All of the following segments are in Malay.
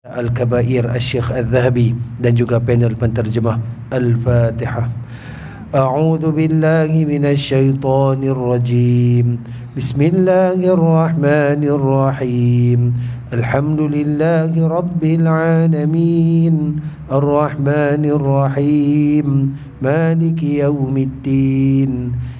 Al-Kabair Al-Syikh Al-Zahabi dan juga panel penterjemah Al-Fatihah A'udhu Billahi Minash Shaitanir Rajim Bismillahirrahmanirrahim Alhamdulillahi Rabbil Alamin Ar-Rahmanirrahim Maliki Yawmiddin Al-Fatihah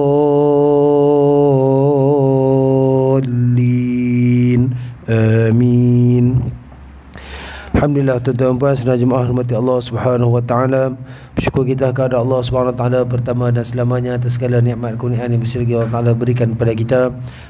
Alhamdulillah tuan-tuan puan senar jemaah rahmati Allah Subhanahu wa taala. Bersyukur kita kepada Allah Subhanahu wa taala pertama dan selamanya atas segala nikmat kurnia yang bersyukur Allah taala berikan kepada kita.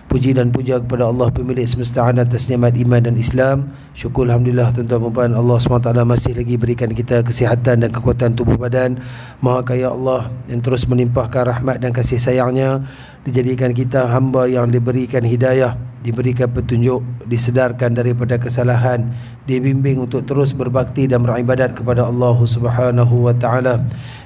Puji dan puja kepada Allah pemilik semesta alam atas nikmat iman dan Islam. Syukur alhamdulillah tuan-tuan puan Allah Subhanahu wa taala masih lagi berikan kita kesihatan dan kekuatan tubuh badan. Maha kaya Allah yang terus melimpahkan rahmat dan kasih sayangnya dijadikan kita hamba yang diberikan hidayah diberikan petunjuk, disedarkan daripada kesalahan, dibimbing untuk terus berbakti dan beribadat kepada Allah Subhanahu wa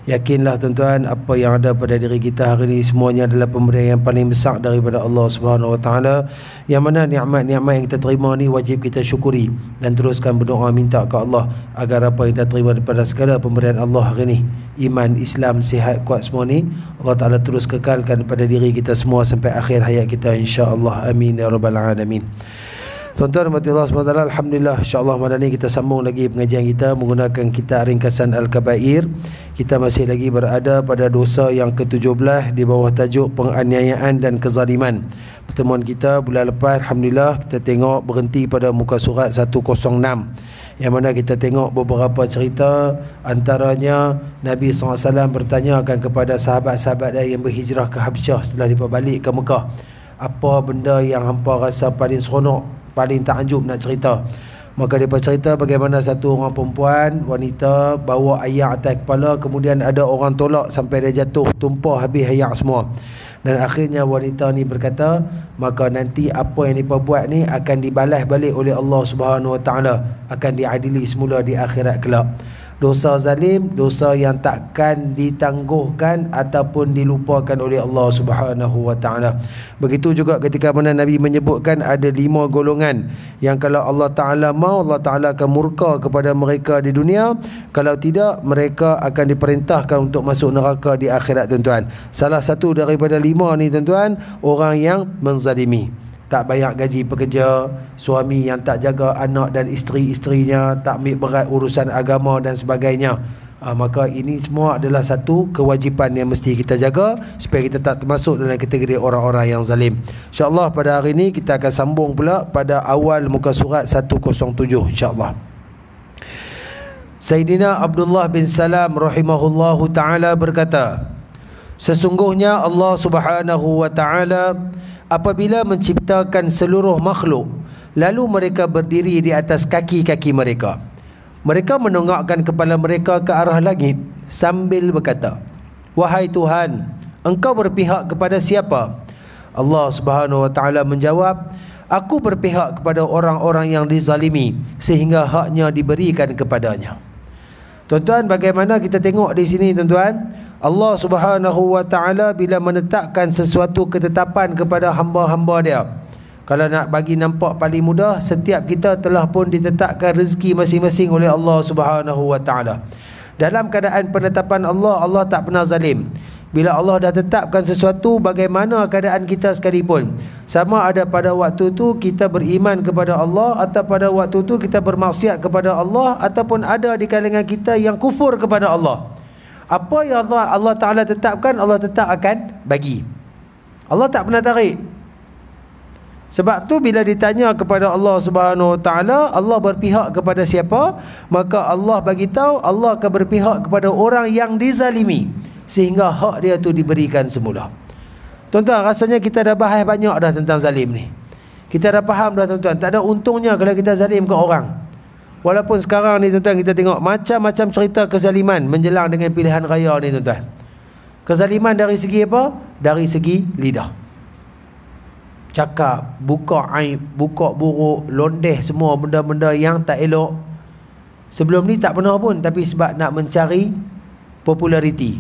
Yakinlah tuan-tuan apa yang ada pada diri kita hari ini semuanya adalah pemberian yang paling besar daripada Allah Subhanahu Wa Taala. Yang mana nikmat-nikmat yang kita terima ni wajib kita syukuri dan teruskan berdoa minta ke Allah agar apa yang kita terima daripada segala pemberian Allah hari ini iman, Islam, sihat, kuat semua ni Allah Ta'ala terus kekalkan pada diri kita semua sampai akhir hayat kita insya Allah amin ya rabbal alamin Tuan-tuan dan Allah SWT Alhamdulillah InsyaAllah malam ini kita sambung lagi pengajian kita Menggunakan kitab ringkasan Al-Kabair Kita masih lagi berada pada dosa yang ke-17 Di bawah tajuk penganiayaan dan kezaliman Pertemuan kita bulan lepas Alhamdulillah kita tengok berhenti pada muka surat 106 yang mana kita tengok beberapa cerita antaranya Nabi SAW bertanya akan kepada sahabat-sahabat dia yang berhijrah ke Habsyah setelah dia balik ke Mekah apa benda yang hampa rasa paling seronok paling takjub nak cerita Maka dia cerita bagaimana satu orang perempuan Wanita bawa ayam atas kepala Kemudian ada orang tolak sampai dia jatuh Tumpah habis ayam semua Dan akhirnya wanita ni berkata Maka nanti apa yang dia buat ni Akan dibalas balik oleh Allah Subhanahu Wa Taala, Akan diadili semula di akhirat kelak dosa zalim dosa yang takkan ditangguhkan ataupun dilupakan oleh Allah Subhanahu wa taala begitu juga ketika mana nabi menyebutkan ada lima golongan yang kalau Allah taala mau Allah taala akan murka kepada mereka di dunia kalau tidak mereka akan diperintahkan untuk masuk neraka di akhirat tuan-tuan salah satu daripada lima ni tuan-tuan orang yang menzalimi tak bayar gaji pekerja suami yang tak jaga anak dan isteri-isterinya tak ambil berat urusan agama dan sebagainya ha, maka ini semua adalah satu kewajipan yang mesti kita jaga supaya kita tak termasuk dalam kategori orang-orang yang zalim insyaallah pada hari ini kita akan sambung pula pada awal muka surat 107 insyaallah Sayyidina Abdullah bin Salam rahimahullahu taala berkata Sesungguhnya Allah Subhanahu wa taala apabila menciptakan seluruh makhluk lalu mereka berdiri di atas kaki-kaki mereka mereka menongakkan kepala mereka ke arah langit sambil berkata wahai tuhan engkau berpihak kepada siapa Allah Subhanahu wa taala menjawab aku berpihak kepada orang-orang yang dizalimi sehingga haknya diberikan kepadanya Tuan-tuan bagaimana kita tengok di sini tuan-tuan Allah subhanahu wa ta'ala bila menetapkan sesuatu ketetapan kepada hamba-hamba dia Kalau nak bagi nampak paling mudah Setiap kita telah pun ditetapkan rezeki masing-masing oleh Allah subhanahu wa ta'ala Dalam keadaan penetapan Allah, Allah tak pernah zalim bila Allah dah tetapkan sesuatu bagaimana keadaan kita sekalipun sama ada pada waktu tu kita beriman kepada Allah atau pada waktu tu kita bermaksiat kepada Allah ataupun ada di kalangan kita yang kufur kepada Allah. Apa yang Allah Allah Taala tetapkan Allah tetap akan bagi. Allah tak pernah tarik. Sebab tu bila ditanya kepada Allah Subhanahu Wa Taala Allah berpihak kepada siapa? Maka Allah bagi tahu Allah akan berpihak kepada orang yang dizalimi sehingga hak dia tu diberikan semula. Tuan-tuan, rasanya kita dah bahas banyak dah tentang zalim ni. Kita dah faham dah tuan-tuan, tak ada untungnya kalau kita zalim ke orang. Walaupun sekarang ni tuan-tuan kita tengok macam-macam cerita kezaliman menjelang dengan pilihan raya ni tuan-tuan. Kezaliman dari segi apa? Dari segi lidah. Cakap, buka aib, buka buruk, londeh semua benda-benda yang tak elok. Sebelum ni tak pernah pun tapi sebab nak mencari populariti,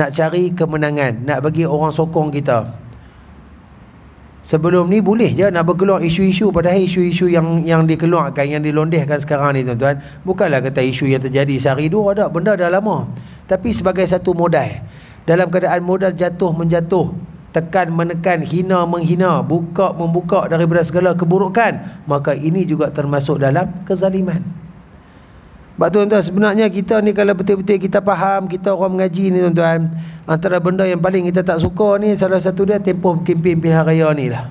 nak cari kemenangan nak bagi orang sokong kita sebelum ni boleh je nak berkeluar isu-isu padahal isu-isu yang yang dikeluarkan yang dilondehkan sekarang ni tuan-tuan bukanlah kata isu yang terjadi sehari dua tak benda dah lama tapi sebagai satu modal dalam keadaan modal jatuh menjatuh tekan menekan hina menghina buka membuka daripada segala keburukan maka ini juga termasuk dalam kezaliman sebab tuan-tuan sebenarnya kita ni kalau betul-betul kita faham Kita orang mengaji ni tuan-tuan Antara benda yang paling kita tak suka ni Salah satu dia tempoh kempen pilihan raya ni lah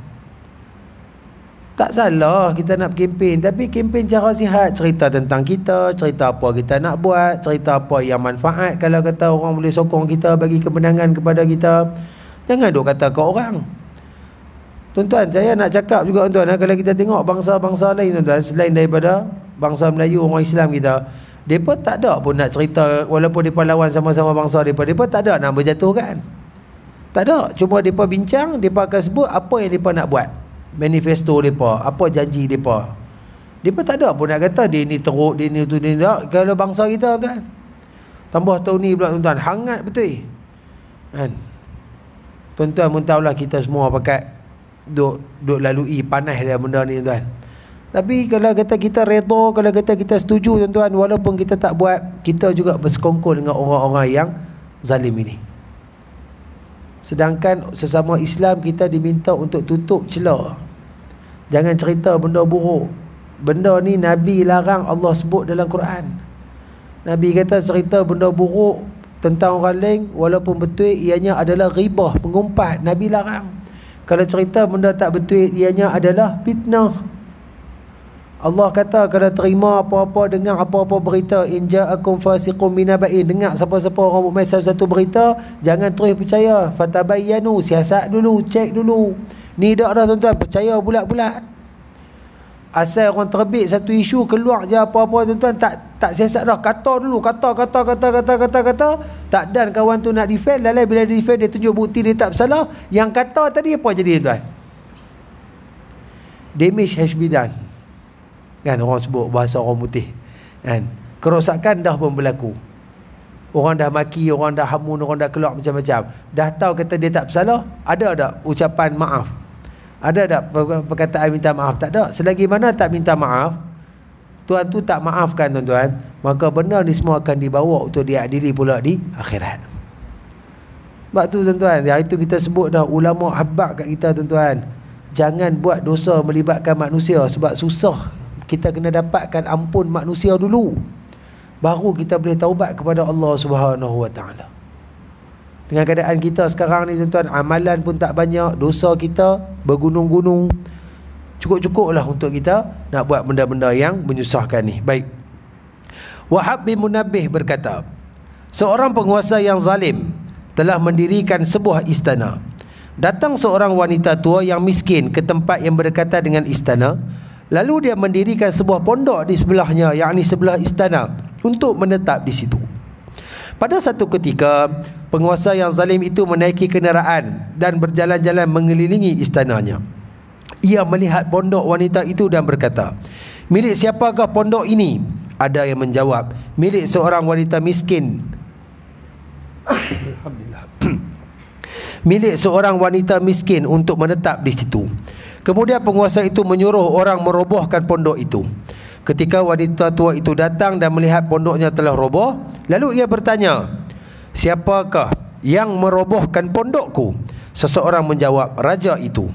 Tak salah kita nak kempen Tapi kempen cara sihat Cerita tentang kita Cerita apa kita nak buat Cerita apa yang manfaat Kalau kata orang boleh sokong kita Bagi kemenangan kepada kita Jangan duk kata ke orang Tuan-tuan saya nak cakap juga tuan-tuan Kalau kita tengok bangsa-bangsa lain tuan-tuan Selain daripada bangsa Melayu orang Islam kita depa tak ada pun nak cerita walaupun depa lawan sama-sama bangsa depa depa tak ada nak berjatuhkan tak ada cuma depa bincang depa akan sebut apa yang depa nak buat manifesto depa apa janji depa depa tak ada pun nak kata dia ni teruk dia ni tu dia ni tak kalau bangsa kita tuan tambah tahun ni pula tuan-tuan hangat betul kan tuan-tuan mun kita semua pakat duk duk lalui panas dia benda ni tuan-tuan tapi kalau kata kita redha, kalau kata kita setuju tuan-tuan walaupun kita tak buat, kita juga bersekongkol dengan orang-orang yang zalim ini. Sedangkan sesama Islam kita diminta untuk tutup celah. Jangan cerita benda buruk. Benda ni Nabi larang Allah sebut dalam Quran. Nabi kata cerita benda buruk tentang orang lain walaupun betul ianya adalah ribah, mengumpat. Nabi larang. Kalau cerita benda tak betul ianya adalah fitnah, Allah kata kena terima apa-apa dengar apa-apa berita in ja'akum fasiqun minaba'in dengar siapa-siapa orang mukmin satu-satu berita jangan terus percaya fatabayyanu siasat dulu cek dulu ni dak dah tuan-tuan percaya bulat-bulat asal orang terbit satu isu keluar je apa-apa tuan-tuan tak tak siasat dah kata dulu kata kata kata kata kata kata tak dan kawan tu nak defend lalai bila dia defend dia tunjuk bukti dia tak bersalah yang kata tadi apa jadi tuan damage has been Kan orang sebut bahasa orang putih Kan Kerosakan dah pun berlaku Orang dah maki, orang dah hamun, orang dah keluar macam-macam Dah tahu kata dia tak bersalah Ada tak ucapan maaf Ada tak perkataan minta maaf Tak ada, selagi mana tak minta maaf Tuhan tu tak maafkan tuan-tuan Maka benda ni semua akan dibawa Untuk diadili pula di akhirat Sebab tu tuan-tuan Yang itu kita sebut dah ulama habak kat kita tuan-tuan Jangan buat dosa melibatkan manusia Sebab susah kita kena dapatkan ampun manusia dulu baru kita boleh taubat kepada Allah Subhanahu Wa Taala dengan keadaan kita sekarang ni tuan-tuan amalan pun tak banyak dosa kita bergunung-gunung cukup-cukuplah untuk kita nak buat benda-benda yang menyusahkan ni baik Wahab bin Munabih berkata seorang penguasa yang zalim telah mendirikan sebuah istana Datang seorang wanita tua yang miskin ke tempat yang berdekatan dengan istana Lalu dia mendirikan sebuah pondok di sebelahnya yang yakni sebelah istana untuk menetap di situ. Pada satu ketika, penguasa yang zalim itu menaiki kenderaan dan berjalan-jalan mengelilingi istananya. Ia melihat pondok wanita itu dan berkata, "Milik siapakah pondok ini?" Ada yang menjawab, "Milik seorang wanita miskin." Alhamdulillah. "Milik seorang wanita miskin untuk menetap di situ." Kemudian penguasa itu menyuruh orang merobohkan pondok itu. Ketika wanita tua itu datang dan melihat pondoknya telah roboh, lalu ia bertanya, "Siapakah yang merobohkan pondokku?" Seseorang menjawab, "Raja itu."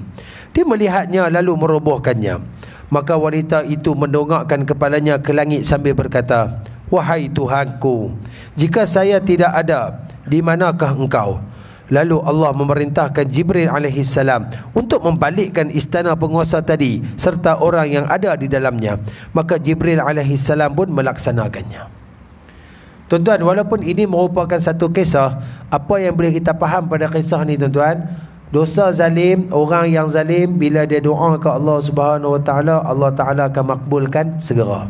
Dia melihatnya lalu merobohkannya. Maka wanita itu mendongakkan kepalanya ke langit sambil berkata, "Wahai Tuhanku, jika saya tidak ada, di manakah engkau?" Lalu Allah memerintahkan Jibril alaihi salam untuk membalikkan istana penguasa tadi serta orang yang ada di dalamnya. Maka Jibril alaihi salam pun melaksanakannya. Tuan-tuan, walaupun ini merupakan satu kisah, apa yang boleh kita faham pada kisah ni tuan-tuan? Dosa zalim, orang yang zalim bila dia doa ke Allah Subhanahu Wa Taala, Allah Taala akan makbulkan segera.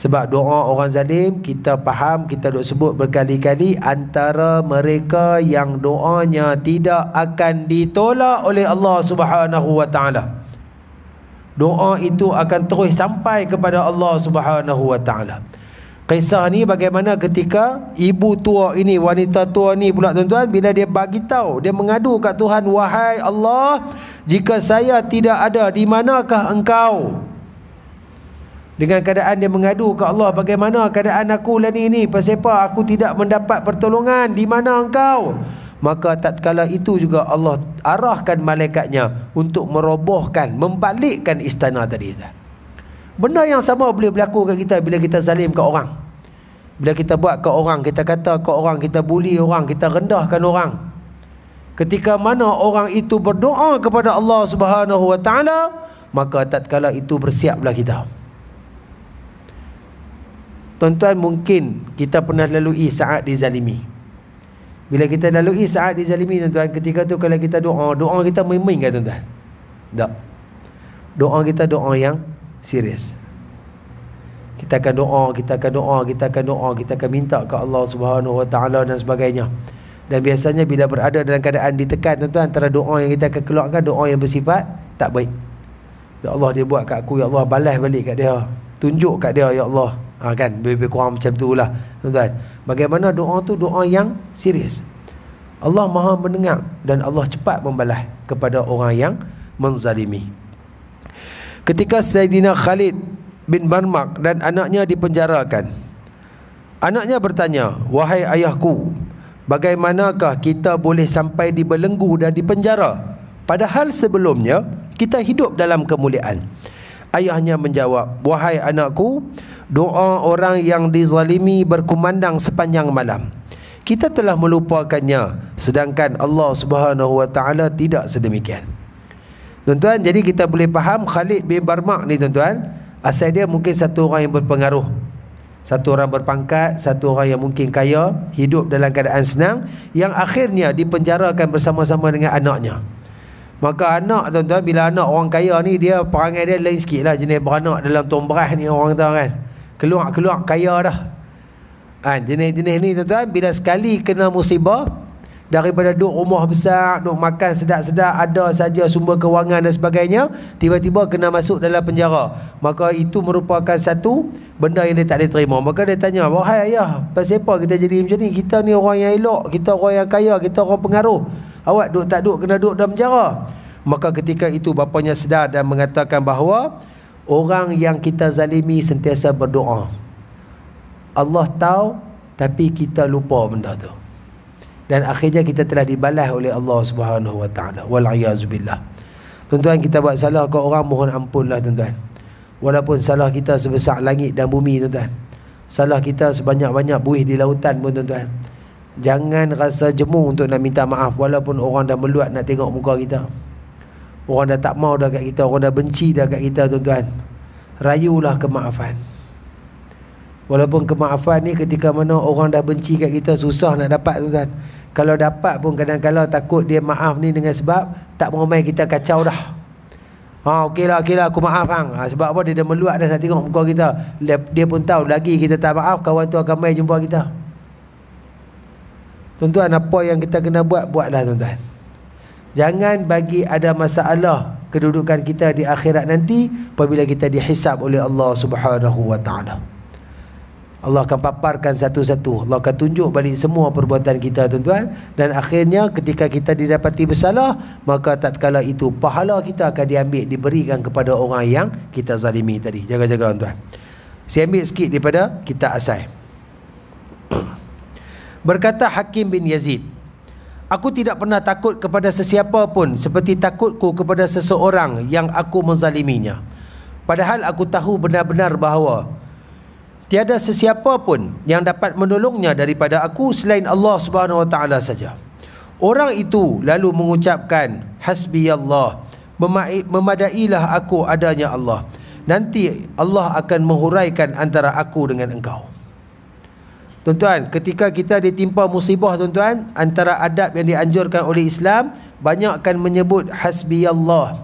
Sebab doa orang zalim kita faham kita dok sebut berkali-kali antara mereka yang doanya tidak akan ditolak oleh Allah Subhanahu wa Doa itu akan terus sampai kepada Allah Subhanahu wa Kisah ni bagaimana ketika ibu tua ini wanita tua ni pula tuan-tuan bila dia bagi tahu dia mengadu kat Tuhan wahai Allah jika saya tidak ada di manakah engkau dengan keadaan dia mengadu ke Allah bagaimana keadaan aku lah ni ni pasal aku tidak mendapat pertolongan di mana engkau maka tak tatkala itu juga Allah arahkan malaikatnya untuk merobohkan membalikkan istana tadi benda yang sama boleh berlaku kat kita bila kita zalim ke orang bila kita buat ke orang kita kata ke orang kita buli orang kita rendahkan orang ketika mana orang itu berdoa kepada Allah Subhanahu wa taala maka tatkala itu bersiaplah kita. Tuan-tuan mungkin kita pernah lalui saat dizalimi Bila kita lalui saat dizalimi tuan-tuan Ketika tu kalau kita doa Doa kita main-main kan tuan-tuan Tak Doa kita doa yang serius kita akan doa, kita akan doa, kita akan doa, kita akan minta ke Allah Subhanahu Wa Taala dan sebagainya. Dan biasanya bila berada dalam keadaan ditekan tuan-tuan antara doa yang kita akan keluarkan doa yang bersifat tak baik. Ya Allah dia buat kat aku, ya Allah balas balik kat dia. Tunjuk kat dia ya Allah ha, kan lebih kurang macam tu lah tuan bagaimana doa tu doa yang serius Allah maha mendengar dan Allah cepat membalas kepada orang yang menzalimi ketika Sayyidina Khalid bin Barmak dan anaknya dipenjarakan anaknya bertanya wahai ayahku bagaimanakah kita boleh sampai dibelenggu dan dipenjara padahal sebelumnya kita hidup dalam kemuliaan Ayahnya menjawab, "Wahai anakku, doa orang yang dizalimi berkumandang sepanjang malam. Kita telah melupakannya sedangkan Allah Subhanahu wa taala tidak sedemikian." Tuan-tuan, jadi kita boleh faham Khalid bin Barmak ni tuan-tuan, asal dia mungkin satu orang yang berpengaruh. Satu orang berpangkat, satu orang yang mungkin kaya, hidup dalam keadaan senang yang akhirnya dipenjarakan bersama-sama dengan anaknya. Maka anak tuan-tuan Bila anak orang kaya ni Dia perangai dia lain sikit lah Jenis beranak dalam tombrah ni orang tahu kan Keluar-keluar kaya dah ha, Jenis-jenis ni tuan-tuan Bila sekali kena musibah Daripada duk rumah besar Duk makan sedap-sedap Ada saja sumber kewangan dan sebagainya Tiba-tiba kena masuk dalam penjara Maka itu merupakan satu Benda yang dia tak diterima. Maka dia tanya Wahai ayah Pasal apa kita jadi macam ni Kita ni orang yang elok Kita orang yang kaya Kita orang pengaruh Awak duduk tak duduk kena duduk dalam penjara. Maka ketika itu bapanya sedar dan mengatakan bahawa orang yang kita zalimi sentiasa berdoa. Allah tahu tapi kita lupa benda tu. Dan akhirnya kita telah dibalas oleh Allah Subhanahu Wa Taala. Wal a'yaz Tuan-tuan kita buat salah ke orang mohon ampunlah tuan-tuan. Walaupun salah kita sebesar langit dan bumi tuan-tuan. Salah kita sebanyak-banyak buih di lautan pun tuan-tuan. Jangan rasa jemu untuk nak minta maaf Walaupun orang dah meluat nak tengok muka kita Orang dah tak mau dah kat kita Orang dah benci dah kat kita tuan-tuan Rayulah kemaafan Walaupun kemaafan ni ketika mana orang dah benci kat kita Susah nak dapat tuan-tuan Kalau dapat pun kadang-kadang takut dia maaf ni dengan sebab Tak mau main kita kacau dah Ha okey lah okey lah aku maaf hang. Ha, sebab apa dia dah meluat dah nak tengok muka kita. Dia, dia pun tahu lagi kita tak maaf kawan tu akan mai jumpa kita. Tuan-tuan apa yang kita kena buat Buatlah tuan-tuan Jangan bagi ada masalah Kedudukan kita di akhirat nanti Apabila kita dihisap oleh Allah subhanahu wa ta'ala Allah akan paparkan satu-satu Allah akan tunjuk balik semua perbuatan kita tuan-tuan Dan akhirnya ketika kita didapati bersalah Maka tak kala itu Pahala kita akan diambil Diberikan kepada orang yang kita zalimi tadi Jaga-jaga tuan-tuan Saya ambil sikit daripada kita asai. Berkata Hakim bin Yazid, Aku tidak pernah takut kepada sesiapa pun seperti takutku kepada seseorang yang aku menzaliminya. Padahal aku tahu benar-benar bahawa tiada sesiapa pun yang dapat menolongnya daripada aku selain Allah Subhanahu Wa Taala saja. Orang itu lalu mengucapkan hasbi Allah memadailah aku adanya Allah. Nanti Allah akan menghuraikan antara aku dengan engkau. Tuan-tuan, ketika kita ditimpa musibah tuan-tuan, antara adab yang dianjurkan oleh Islam, banyakkan menyebut hasbi Allah.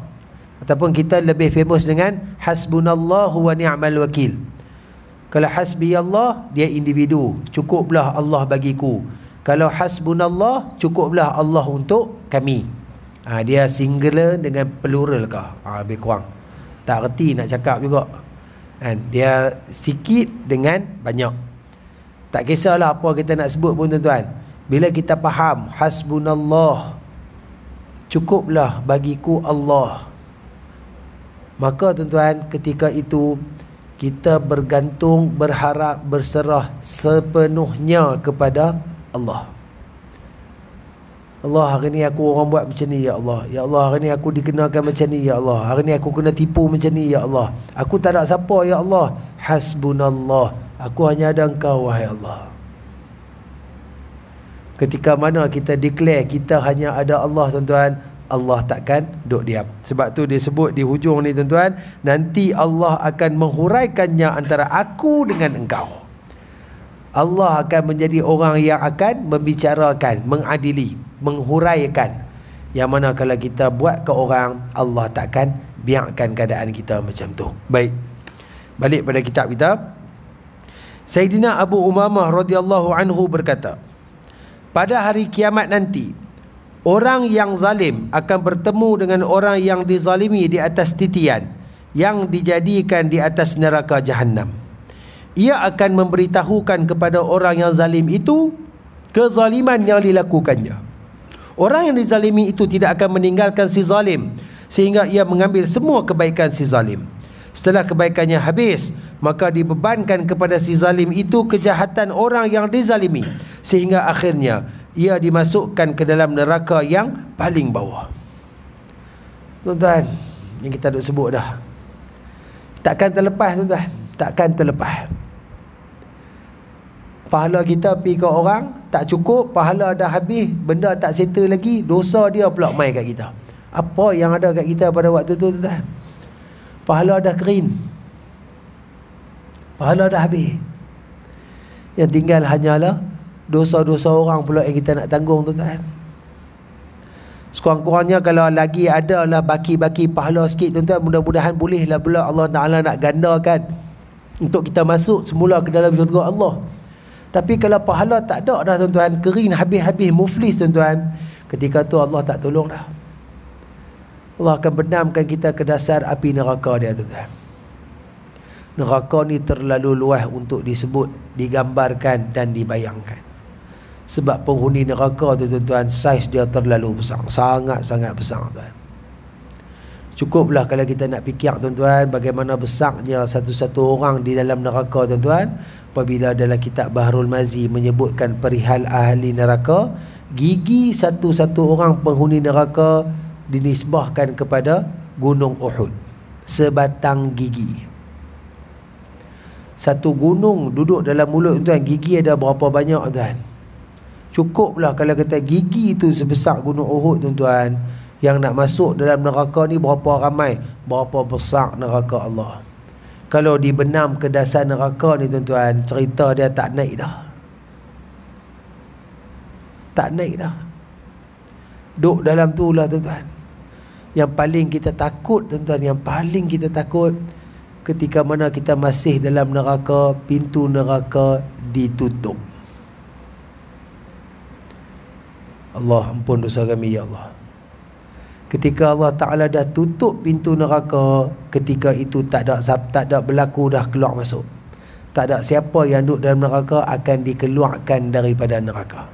Ataupun kita lebih famous dengan hasbunallahu wa ni'mal wakil. Kalau hasbi Allah, dia individu. Cukuplah Allah bagiku. Kalau hasbunallah, cukuplah Allah untuk kami. Ha, dia single dengan plural kah? Ha, lebih kurang. Tak reti nak cakap juga. Ha, dia sikit dengan banyak. Tak kisahlah apa kita nak sebut pun tuan-tuan. Bila kita faham hasbunallah cukuplah bagiku Allah. Maka tuan-tuan ketika itu kita bergantung, berharap, berserah sepenuhnya kepada Allah. Allah hari ni aku orang buat macam ni ya Allah. Ya Allah hari ni aku dikenalkan macam ni ya Allah. Hari ni aku kena tipu macam ni ya Allah. Aku tak ada siapa ya Allah. Hasbunallah. Aku hanya ada engkau wahai Allah Ketika mana kita declare kita hanya ada Allah tuan-tuan Allah takkan duduk diam Sebab tu dia sebut di hujung ni tuan-tuan Nanti Allah akan menghuraikannya antara aku dengan engkau Allah akan menjadi orang yang akan membicarakan, mengadili, menghuraikan Yang mana kalau kita buat ke orang Allah takkan biarkan keadaan kita macam tu Baik Balik pada kitab kita Sayyidina Abu Umamah radhiyallahu anhu berkata, "Pada hari kiamat nanti, orang yang zalim akan bertemu dengan orang yang dizalimi di atas titian yang dijadikan di atas neraka jahannam. Ia akan memberitahukan kepada orang yang zalim itu kezaliman yang dilakukannya. Orang yang dizalimi itu tidak akan meninggalkan si zalim sehingga ia mengambil semua kebaikan si zalim. Setelah kebaikannya habis, maka dibebankan kepada si zalim itu kejahatan orang yang dizalimi sehingga akhirnya ia dimasukkan ke dalam neraka yang paling bawah tuan-tuan yang kita duk sebut dah takkan terlepas tuan-tuan takkan terlepas pahala kita pergi ke orang tak cukup pahala dah habis benda tak settle lagi dosa dia pula main kat kita apa yang ada kat kita pada waktu tu tuan-tuan pahala dah kering Pahala dah habis Yang tinggal hanyalah Dosa-dosa orang pula yang kita nak tanggung tuan-tuan Sekurang-kurangnya kalau lagi ada lah baki-baki pahala sikit tuan-tuan Mudah-mudahan bolehlah pula Allah Ta'ala nak gandakan Untuk kita masuk semula ke dalam syurga Allah Tapi kalau pahala tak ada dah tuan-tuan Kering habis-habis muflis tuan-tuan Ketika tu Allah tak tolong dah Allah akan benamkan kita ke dasar api neraka dia tuan-tuan Neraka ni terlalu luas untuk disebut, digambarkan dan dibayangkan. Sebab penghuni neraka tu tuan-tuan, saiz dia terlalu besar. Sangat-sangat besar tuan. Cukuplah kalau kita nak fikir tuan-tuan bagaimana besarnya satu-satu orang di dalam neraka tuan-tuan. Apabila dalam kitab Baharul Mazi menyebutkan perihal ahli neraka, gigi satu-satu orang penghuni neraka dinisbahkan kepada Gunung Uhud. Sebatang gigi satu gunung duduk dalam mulut tuan gigi ada berapa banyak tuan cukuplah kalau kata gigi tu sebesar gunung Uhud tuan-tuan yang nak masuk dalam neraka ni berapa ramai berapa besar neraka Allah kalau dibenam ke dasar neraka ni tuan-tuan cerita dia tak naik dah tak naik dah duk dalam tu lah tuan-tuan yang paling kita takut tuan-tuan yang paling kita takut ketika mana kita masih dalam neraka pintu neraka ditutup Allah ampun dosa kami ya Allah ketika Allah Taala dah tutup pintu neraka ketika itu tak ada tak ada berlaku dah keluar masuk tak ada siapa yang duduk dalam neraka akan dikeluarkan daripada neraka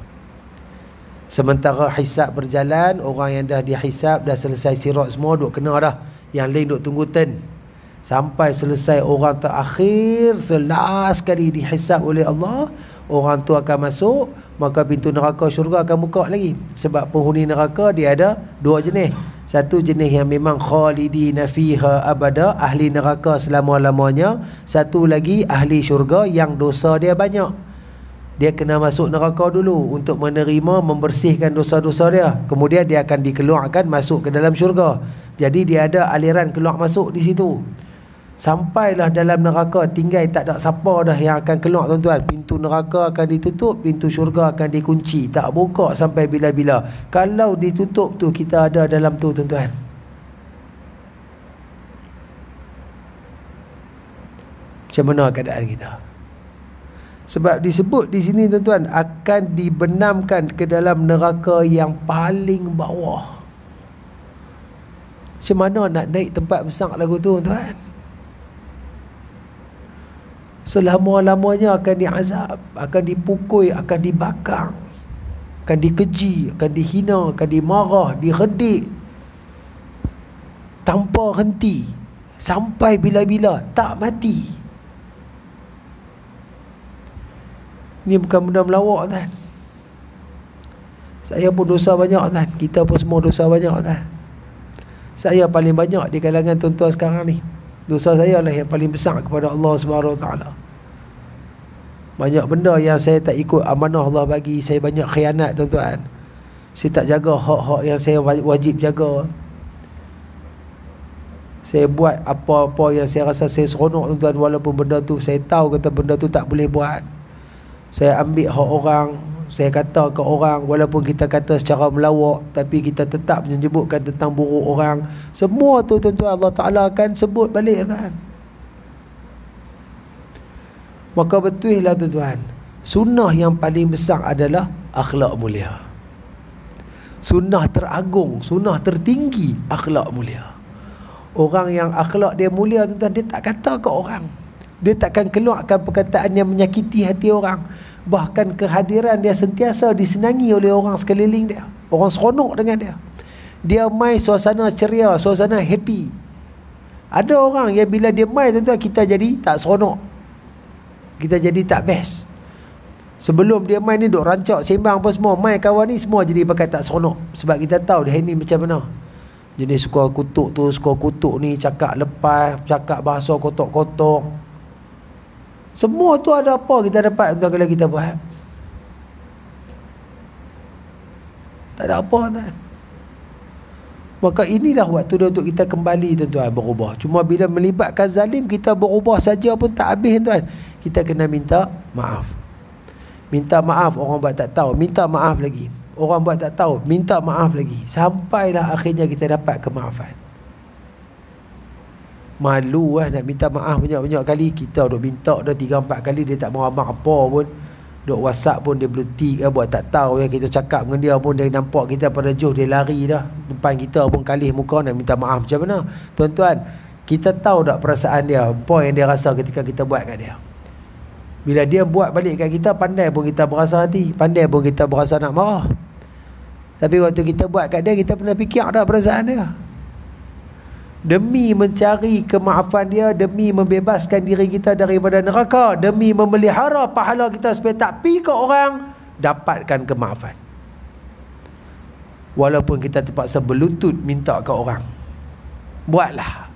sementara hisap berjalan orang yang dah dihisap dah selesai sirat semua duduk kena dah yang lain duduk tunggu turn Sampai selesai orang terakhir Selas sekali dihisap oleh Allah Orang tu akan masuk Maka pintu neraka syurga akan buka lagi Sebab penghuni neraka dia ada dua jenis satu jenis yang memang khalidi nafiha abada ahli neraka selama-lamanya satu lagi ahli syurga yang dosa dia banyak dia kena masuk neraka dulu untuk menerima membersihkan dosa-dosa dia kemudian dia akan dikeluarkan masuk ke dalam syurga jadi dia ada aliran keluar masuk di situ Sampailah dalam neraka tinggal tak ada siapa dah yang akan keluar tuan-tuan. Pintu neraka akan ditutup, pintu syurga akan dikunci. Tak buka sampai bila-bila. Kalau ditutup tu kita ada dalam tu tuan-tuan. Macam mana keadaan kita? Sebab disebut di sini tuan-tuan akan dibenamkan ke dalam neraka yang paling bawah. Macam mana nak naik tempat besar lagu tu tuan-tuan? selama-lamanya akan diazab, akan dipukul, akan dibakar, akan dikeji, akan dihina, akan dimarah, diredik tanpa henti sampai bila-bila tak mati. Ini bukan benda melawak kan. Saya pun dosa banyak kan. Kita pun semua dosa banyak kan. Saya paling banyak di kalangan tuan-tuan sekarang ni dosa saya lah yang paling besar kepada Allah Subhanahu taala banyak benda yang saya tak ikut amanah Allah bagi saya banyak khianat tuan-tuan saya tak jaga hak-hak yang saya wajib jaga saya buat apa-apa yang saya rasa saya seronok tuan-tuan walaupun benda tu saya tahu kata benda tu tak boleh buat saya ambil hak orang saya kata ke orang walaupun kita kata secara melawak tapi kita tetap menyebutkan tentang buruk orang semua tu tentu Allah Taala akan sebut balik tuan maka betul lah tuan sunnah yang paling besar adalah akhlak mulia sunnah teragung sunnah tertinggi akhlak mulia orang yang akhlak dia mulia tuan dia tak kata ke orang dia takkan keluarkan perkataan yang menyakiti hati orang bahkan kehadiran dia sentiasa disenangi oleh orang sekeliling dia orang seronok dengan dia dia main suasana ceria suasana happy ada orang yang bila dia main tentu kita jadi tak seronok kita jadi tak best Sebelum dia main ni duk rancak sembang apa semua Main kawan ni semua jadi pakai tak seronok Sebab kita tahu dia ni macam mana Jenis suka kutuk tu, suka kutuk ni Cakap lepas, cakap bahasa kotok-kotok semua tu ada apa kita dapat untuk kalau kita buat. Tak ada apa tuan. Maka inilah waktu dia untuk kita kembali tuan-tuan berubah. Cuma bila melibatkan zalim kita berubah saja pun tak habis tuan. Kita kena minta maaf. Minta maaf orang buat tak tahu. Minta maaf lagi. Orang buat tak tahu. Minta maaf lagi. Sampailah akhirnya kita dapat kemaafan. Malu lah nak minta maaf banyak-banyak kali Kita dah minta dah tiga empat kali Dia tak mau abang apa pun Duk whatsapp pun dia belum tick lah Buat tak tahu ya Kita cakap dengan dia pun Dia nampak kita pada juh Dia lari dah Depan kita pun kalih muka Nak minta maaf macam mana Tuan-tuan Kita tahu tak perasaan dia Point yang dia rasa ketika kita buat kat dia Bila dia buat balik kat kita Pandai pun kita berasa hati Pandai pun kita berasa nak marah tapi waktu kita buat kat dia, kita pernah fikir ada perasaan dia demi mencari kemaafan dia demi membebaskan diri kita daripada neraka demi memelihara pahala kita supaya tak pi ke orang dapatkan kemaafan walaupun kita terpaksa berlutut minta ke orang buatlah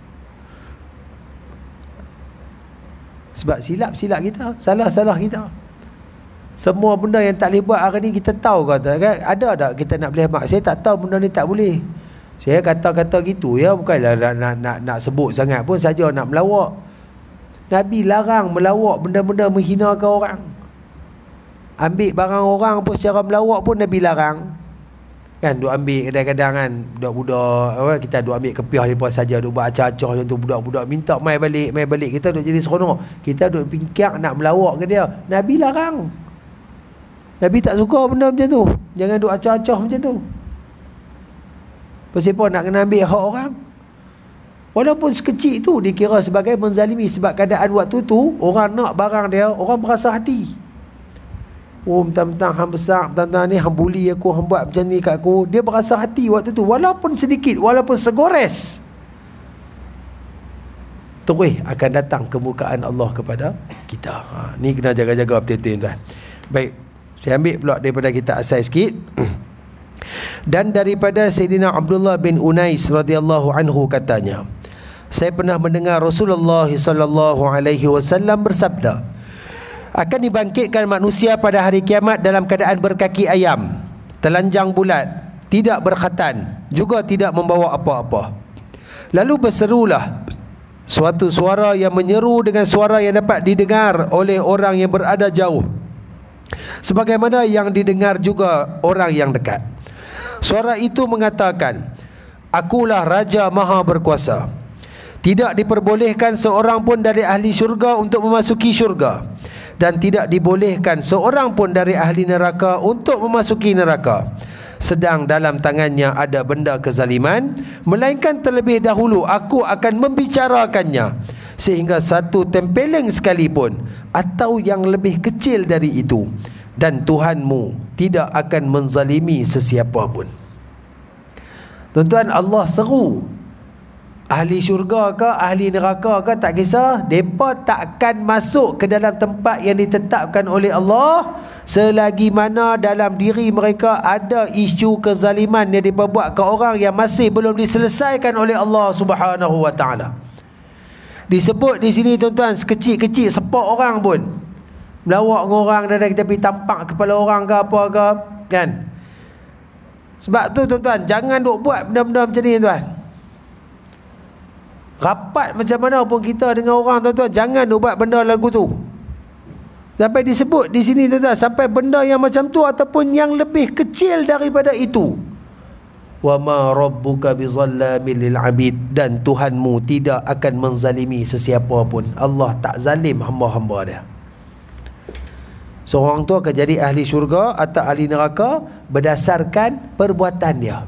sebab silap-silap kita salah-salah kita semua benda yang tak boleh buat hari ni kita tahu kata kan ada tak kita nak boleh mak saya tak tahu benda ni tak boleh saya kata-kata gitu ya bukanlah nak nak nak, nak sebut sangat pun saja nak melawak. Nabi larang melawak benda-benda menghinakan orang. Ambil barang orang pun secara melawak pun Nabi larang. Kan duk ambil kadang-kadang kan budak-budak kita duk ambil kepiah depa saja duk buat acah-acah macam budak-budak minta mai balik mai balik kita duk jadi seronok. Kita duk pingkak nak melawak ke dia. Nabi larang. Nabi tak suka benda macam tu. Jangan duk acah-acah macam tu. Siapa nak kena ambil hak orang Walaupun sekecil tu dikira sebagai menzalimi Sebab keadaan waktu tu Orang nak barang dia Orang berasa hati Oh mentang-mentang hang besar Mentang-mentang ni hang bully aku Hang buat macam ni kat aku Dia berasa hati waktu tu Walaupun sedikit Walaupun segores Terus akan datang kemukaan Allah kepada kita ha, Ni kena jaga-jaga betul-betul tuan Baik Saya ambil pula daripada kita asai sikit Dan daripada Sayyidina Abdullah bin Unais radhiyallahu anhu katanya, saya pernah mendengar Rasulullah sallallahu alaihi wasallam bersabda, akan dibangkitkan manusia pada hari kiamat dalam keadaan berkaki ayam, telanjang bulat, tidak berkhatan, juga tidak membawa apa-apa. Lalu berserulah suatu suara yang menyeru dengan suara yang dapat didengar oleh orang yang berada jauh. Sebagaimana yang didengar juga orang yang dekat Suara itu mengatakan Akulah Raja Maha Berkuasa Tidak diperbolehkan seorang pun dari ahli syurga untuk memasuki syurga Dan tidak dibolehkan seorang pun dari ahli neraka untuk memasuki neraka Sedang dalam tangannya ada benda kezaliman Melainkan terlebih dahulu aku akan membicarakannya sehingga satu tempeleng sekalipun atau yang lebih kecil dari itu dan Tuhanmu tidak akan menzalimi sesiapa pun. Tuan-tuan Allah seru ahli syurga ke ahli neraka ke tak kisah depa takkan masuk ke dalam tempat yang ditetapkan oleh Allah selagi mana dalam diri mereka ada isu kezaliman yang diperbuat ke orang yang masih belum diselesaikan oleh Allah Subhanahu Disebut di sini tuan-tuan Sekecil-kecil sepak orang pun Melawak dengan orang dan kita pergi tampak kepala orang ke apa ke Kan Sebab tu tuan-tuan Jangan duk buat benda-benda macam ni tuan Rapat macam mana pun kita dengan orang tuan-tuan Jangan duk buat benda lagu tu Sampai disebut di sini tuan-tuan Sampai benda yang macam tu ataupun yang lebih kecil daripada itu wa ma rabbuka bizallamil lil abid dan tuhanmu tidak akan menzalimi sesiapa pun Allah tak zalim hamba-hamba dia seorang tu akan jadi ahli syurga atau ahli neraka berdasarkan perbuatan dia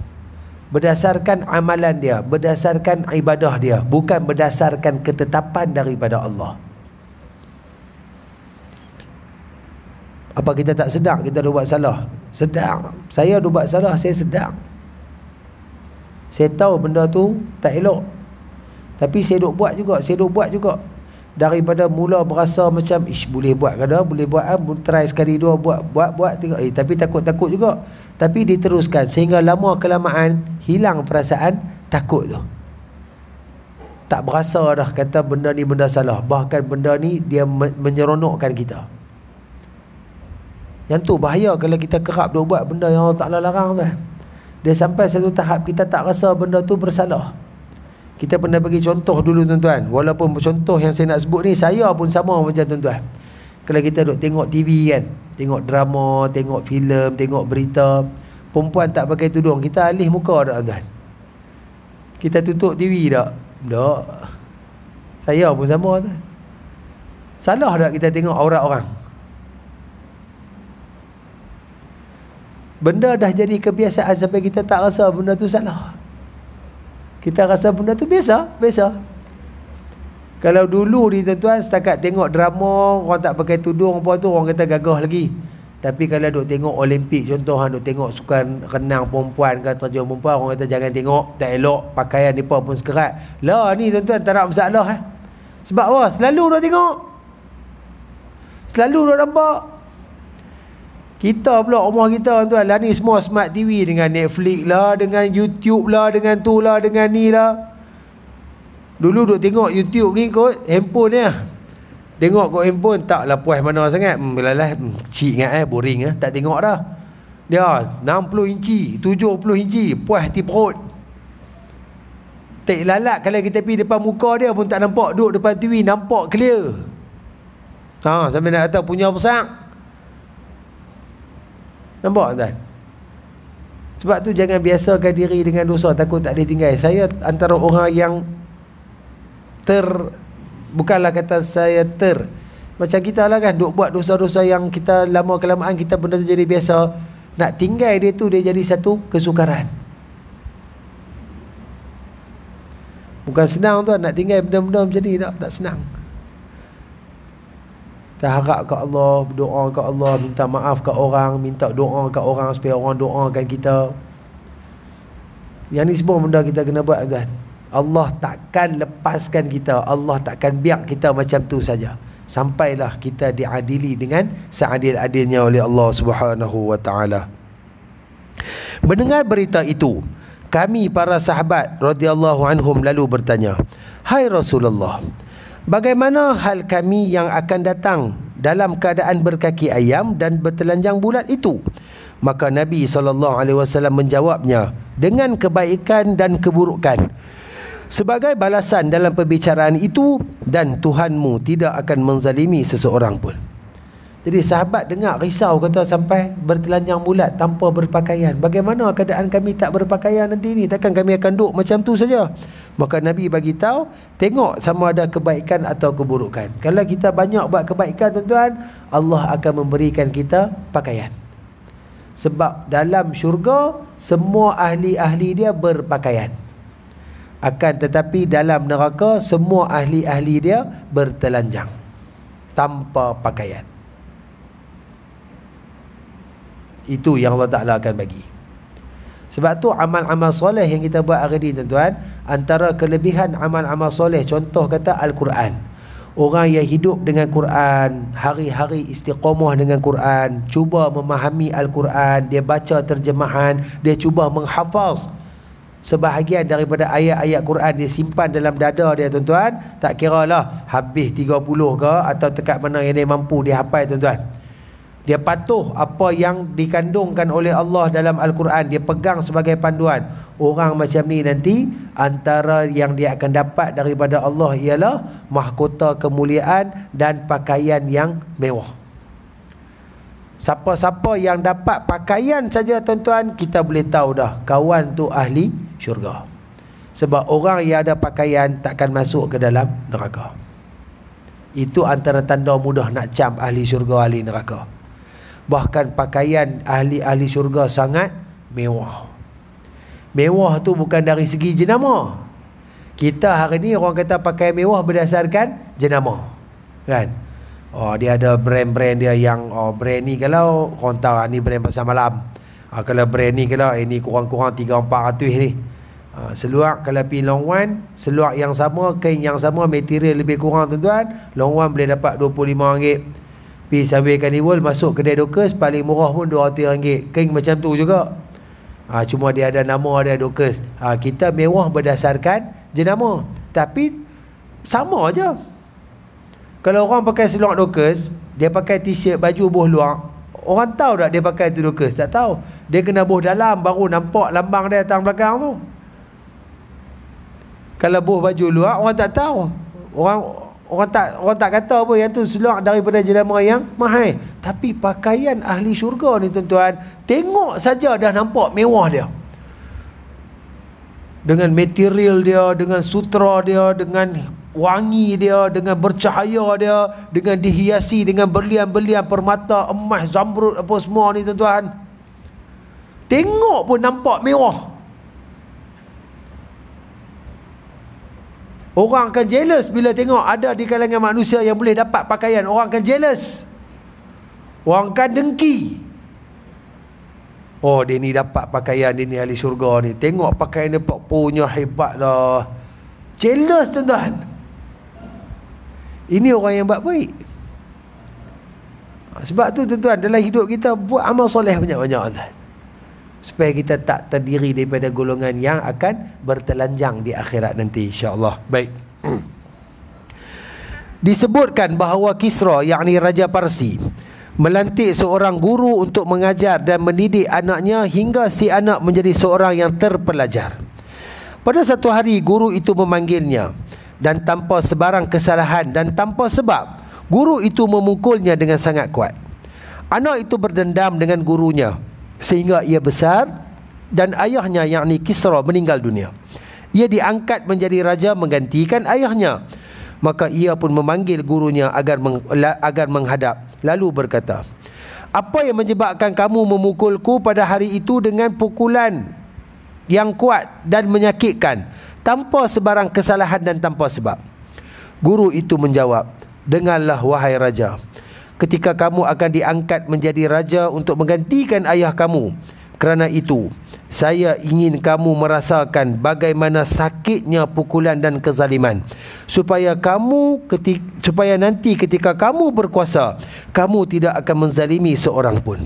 berdasarkan amalan dia berdasarkan ibadah dia bukan berdasarkan ketetapan daripada Allah apa kita tak sedar kita ada buat salah sedar saya ada buat salah saya sedar saya tahu benda tu tak elok. Tapi saya duk buat juga, saya duk buat juga. Daripada mula berasa macam ish boleh buat ke dah, boleh buat ah, try sekali dua buat buat buat tengok. Eh tapi takut-takut juga. Tapi diteruskan sehingga lama kelamaan hilang perasaan takut tu. Tak berasa dah kata benda ni benda salah. Bahkan benda ni dia menyeronokkan kita. Yang tu bahaya kalau kita kerap dua buat benda yang Allah Ta'ala larang tu. Dia sampai satu tahap kita tak rasa benda tu bersalah Kita pernah bagi contoh dulu tuan-tuan Walaupun contoh yang saya nak sebut ni Saya pun sama macam tuan-tuan Kalau kita duduk tengok TV kan Tengok drama, tengok filem, tengok berita Perempuan tak pakai tudung Kita alih muka tak tuan-tuan Kita tutup TV tak? Tak Saya pun sama tuan Salah tak kita tengok aurat orang? Benda dah jadi kebiasaan sampai kita tak rasa benda tu salah. Kita rasa benda tu biasa, biasa. Kalau dulu ni tuan-tuan setakat tengok drama, orang tak pakai tudung apa tu, orang kata gagah lagi. Tapi kalau duk tengok Olimpik contoh, duk tengok sukan renang perempuan ke terjun perempuan, orang kata jangan tengok, tak elok, pakaian dia pun sekerat. Lah ni tuan-tuan tak ada masalah. Eh. Sebab apa? Selalu duk tengok. Selalu duk nampak. Kita pula rumah kita tuan lah ni semua smart TV dengan Netflix lah, dengan YouTube lah, dengan tu lah, dengan ni lah. Dulu duk tengok YouTube ni kot handphone ni lah. Tengok kot handphone taklah puas mana sangat. Hmm, lalas hmm, cik ingat eh boring eh tak tengok dah. Dia 60 inci, 70 inci, puas hati perut. Tak lalat kalau kita pergi depan muka dia pun tak nampak. Duduk depan TV nampak clear. Ha, sampai nak kata punya besar. Nampak tuan? Sebab tu jangan biasakan diri dengan dosa takut tak ada tinggal. Saya antara orang yang ter bukanlah kata saya ter. Macam kita lah kan duk buat dosa-dosa yang kita lama kelamaan kita benda tu jadi biasa. Nak tinggal dia tu dia jadi satu kesukaran. Bukan senang tu nak tinggal benda-benda macam ni tak, tak senang. Saya harap kat Allah doa ke Allah Minta maaf ke orang Minta doa ke orang Supaya orang doakan kita Yang ni semua benda kita kena buat kan? Allah takkan lepaskan kita Allah takkan biar kita macam tu saja Sampailah kita diadili dengan Seadil-adilnya oleh Allah subhanahu wa Mendengar berita itu Kami para sahabat radhiyallahu anhum lalu bertanya Hai Rasulullah Rasulullah Bagaimana hal kami yang akan datang dalam keadaan berkaki ayam dan bertelanjang bulat itu? Maka Nabi SAW menjawabnya dengan kebaikan dan keburukan. Sebagai balasan dalam perbicaraan itu dan Tuhanmu tidak akan menzalimi seseorang pun. Jadi sahabat dengar risau kata sampai bertelanjang bulat tanpa berpakaian. Bagaimana keadaan kami tak berpakaian nanti ni? Takkan kami akan duduk macam tu saja? Maka Nabi bagi tahu, tengok sama ada kebaikan atau keburukan. Kalau kita banyak buat kebaikan tuan-tuan, Allah akan memberikan kita pakaian. Sebab dalam syurga semua ahli-ahli dia berpakaian. Akan tetapi dalam neraka semua ahli-ahli dia bertelanjang tanpa pakaian. Itu yang Allah Ta'ala akan bagi Sebab tu amal-amal soleh yang kita buat hari ni tuan-tuan Antara kelebihan amal-amal soleh Contoh kata Al-Quran Orang yang hidup dengan Quran Hari-hari istiqamah dengan Quran Cuba memahami Al-Quran Dia baca terjemahan Dia cuba menghafaz Sebahagian daripada ayat-ayat Quran Dia simpan dalam dada dia tuan-tuan Tak kira lah Habis 30 ke Atau tekat mana yang dia mampu Dia hafal tuan-tuan dia patuh apa yang dikandungkan oleh Allah dalam Al-Quran dia pegang sebagai panduan orang macam ni nanti antara yang dia akan dapat daripada Allah ialah mahkota kemuliaan dan pakaian yang mewah siapa-siapa yang dapat pakaian saja tuan-tuan kita boleh tahu dah kawan tu ahli syurga sebab orang yang ada pakaian takkan masuk ke dalam neraka itu antara tanda mudah nak cam ahli syurga ahli neraka bahkan pakaian ahli-ahli syurga sangat mewah. Mewah tu bukan dari segi jenama. Kita hari ni orang kata pakai mewah berdasarkan jenama. Kan? Oh dia ada brand-brand dia yang oh, brand ni kalau orang tahu ah, ni brand pasal malam. Ah, kalau brand ni kalau ini eh, kurang-kurang 3 400 ni. Ah, seluar kalau pergi long one, seluar yang sama, kain yang sama, material lebih kurang tuan-tuan, long one boleh dapat rm ringgit Pi sambil kanibol masuk kedai dokes paling murah pun dua 200 ringgit. Kering macam tu juga. Ha, cuma dia ada nama ada dokes. Ha, kita mewah berdasarkan jenama. Tapi sama aja. Kalau orang pakai seluar dokes, dia pakai t-shirt baju buah luar, orang tahu tak dia pakai tu dokes? Tak tahu. Dia kena buah dalam baru nampak lambang dia datang belakang tu. Kalau buah baju luar, orang tak tahu. Orang Orang tak orang tak kata apa yang tu seluar daripada jelema yang mahal. Tapi pakaian ahli syurga ni tuan-tuan, tengok saja dah nampak mewah dia. Dengan material dia, dengan sutra dia, dengan wangi dia, dengan bercahaya dia, dengan dihiasi dengan berlian-berlian permata emas zamrud apa semua ni tuan-tuan. Tengok pun nampak mewah. Orang akan jealous bila tengok ada di kalangan manusia yang boleh dapat pakaian. Orang akan jealous. Orang akan dengki. Oh dia ni dapat pakaian dia ni ahli syurga ni. Tengok pakaian dia punya hebat hebatlah. Jealous tuan-tuan. Ini orang yang buat baik. Ha, sebab tu tuan-tuan dalam hidup kita buat amal soleh banyak-banyak tuan-tuan supaya kita tak terdiri daripada golongan yang akan bertelanjang di akhirat nanti insyaallah baik hmm. disebutkan bahawa Kisra yakni raja Parsi melantik seorang guru untuk mengajar dan mendidik anaknya hingga si anak menjadi seorang yang terpelajar pada satu hari guru itu memanggilnya dan tanpa sebarang kesalahan dan tanpa sebab guru itu memukulnya dengan sangat kuat anak itu berdendam dengan gurunya sehingga ia besar dan ayahnya yakni Kisra meninggal dunia. Ia diangkat menjadi raja menggantikan ayahnya. Maka ia pun memanggil gurunya agar meng, agar menghadap lalu berkata, "Apa yang menyebabkan kamu memukulku pada hari itu dengan pukulan yang kuat dan menyakitkan tanpa sebarang kesalahan dan tanpa sebab?" Guru itu menjawab, "Dengarlah wahai raja, ketika kamu akan diangkat menjadi raja untuk menggantikan ayah kamu. Kerana itu, saya ingin kamu merasakan bagaimana sakitnya pukulan dan kezaliman supaya kamu ketika, supaya nanti ketika kamu berkuasa, kamu tidak akan menzalimi seorang pun.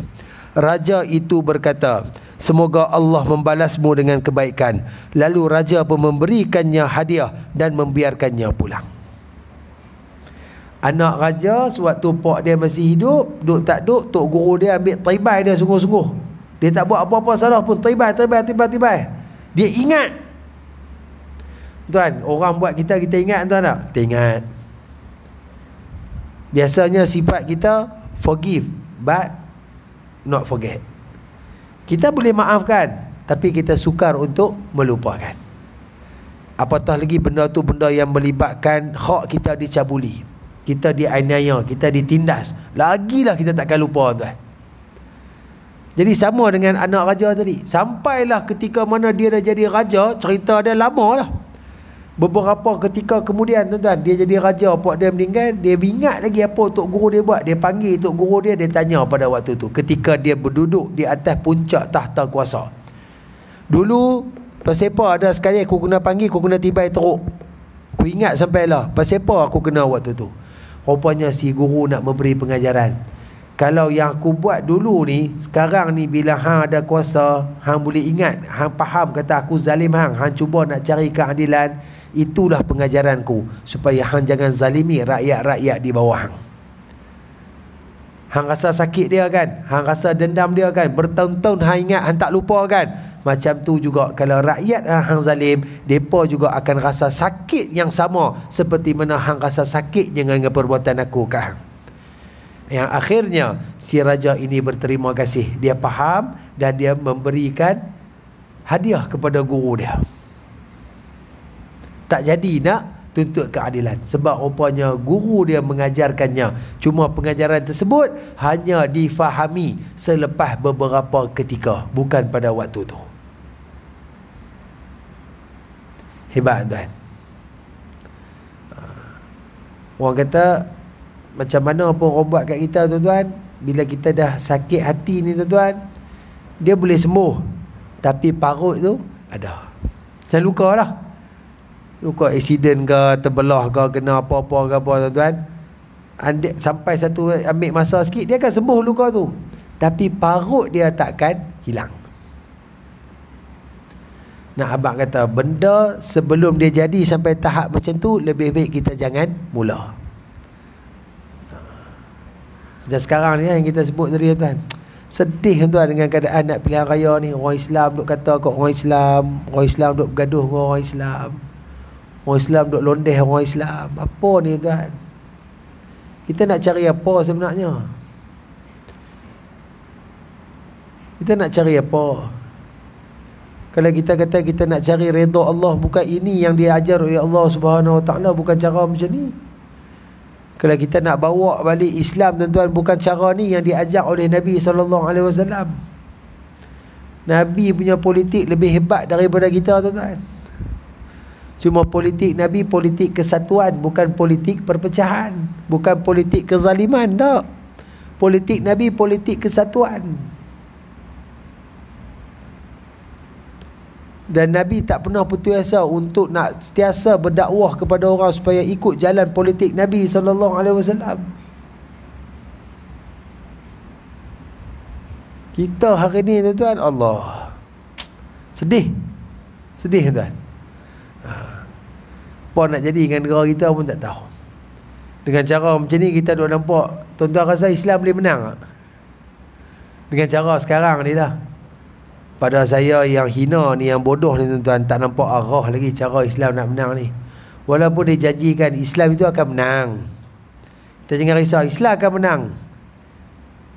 Raja itu berkata, "Semoga Allah membalasmu dengan kebaikan." Lalu raja pun memberikannya hadiah dan membiarkannya pulang. Anak raja sewaktu pak dia masih hidup, duk tak duk, tok guru dia ambil taibai dia sungguh-sungguh. Dia tak buat apa-apa salah pun taibai, taibai, taibai, taibai. Dia ingat. Tuan, orang buat kita kita ingat tuan tak? Kita ingat. Biasanya sifat kita forgive but not forget. Kita boleh maafkan tapi kita sukar untuk melupakan. Apatah lagi benda tu benda yang melibatkan hak kita dicabuli kita dianiaya, kita ditindas. Lagilah kita takkan lupa tuan. Jadi sama dengan anak raja tadi. Sampailah ketika mana dia dah jadi raja, cerita dia lama lah. Beberapa ketika kemudian tuan-tuan, dia jadi raja, pak dia meninggal, dia ingat lagi apa Tok Guru dia buat. Dia panggil Tok Guru dia, dia tanya pada waktu tu. Ketika dia berduduk di atas puncak tahta kuasa. Dulu, pasal apa ada sekali aku kena panggil, aku kena tiba teruk. Aku ingat sampailah, pasal apa aku kena waktu tu. Rupanya si guru nak memberi pengajaran Kalau yang aku buat dulu ni Sekarang ni bila Hang ada kuasa Hang boleh ingat Hang faham kata aku zalim Hang Hang cuba nak cari keadilan Itulah pengajaranku Supaya Hang jangan zalimi rakyat-rakyat di bawah Hang Hang rasa sakit dia kan Hang rasa dendam dia kan Bertahun-tahun hang ingat hang tak lupa kan Macam tu juga Kalau rakyat ah, hang zalim Mereka juga akan rasa sakit yang sama Seperti mana hang rasa sakit dengan perbuatan aku kan yang akhirnya si raja ini berterima kasih dia faham dan dia memberikan hadiah kepada guru dia tak jadi nak tuntut keadilan sebab rupanya guru dia mengajarkannya cuma pengajaran tersebut hanya difahami selepas beberapa ketika bukan pada waktu tu hebat tuan ah. orang kata macam mana pun orang buat kat kita tuan-tuan bila kita dah sakit hati ni tuan-tuan dia boleh sembuh tapi parut tu ada jangan luka lah luka accident ke terbelah ke kena apa-apa ke apa tuan-tuan sampai satu ambil masa sikit dia akan sembuh luka tu tapi parut dia takkan hilang nak abang kata benda sebelum dia jadi sampai tahap macam tu lebih baik kita jangan mula dan sekarang ni yang kita sebut tadi tuan Sedih tuan dengan keadaan nak pilihan raya ni Orang Islam duk kata kau orang Islam Orang Islam duk bergaduh orang Islam Orang Islam duk londeh orang Islam Apa ni tuan Kita nak cari apa sebenarnya Kita nak cari apa Kalau kita kata kita nak cari reda Allah Bukan ini yang dia ajar oleh Allah subhanahu wa ta'ala Bukan cara macam ni Kalau kita nak bawa balik Islam tuan-tuan Bukan cara ni yang dia ajar oleh Nabi SAW Nabi punya politik lebih hebat daripada kita tuan-tuan Cuma politik Nabi politik kesatuan bukan politik perpecahan, bukan politik kezaliman tak. Politik Nabi politik kesatuan. Dan Nabi tak pernah putus asa untuk nak setiasa berdakwah kepada orang supaya ikut jalan politik Nabi sallallahu alaihi wasallam. Kita hari ni tuan-tuan Allah. Sedih. Sedih tuan apa nak jadi dengan negara kita pun tak tahu dengan cara macam ni kita duk nampak tuan-tuan rasa Islam boleh menang tak? dengan cara sekarang ni lah pada saya yang hina ni yang bodoh ni tuan-tuan tak nampak arah lagi cara Islam nak menang ni walaupun dia janjikan Islam itu akan menang kita jangan risau Islam akan menang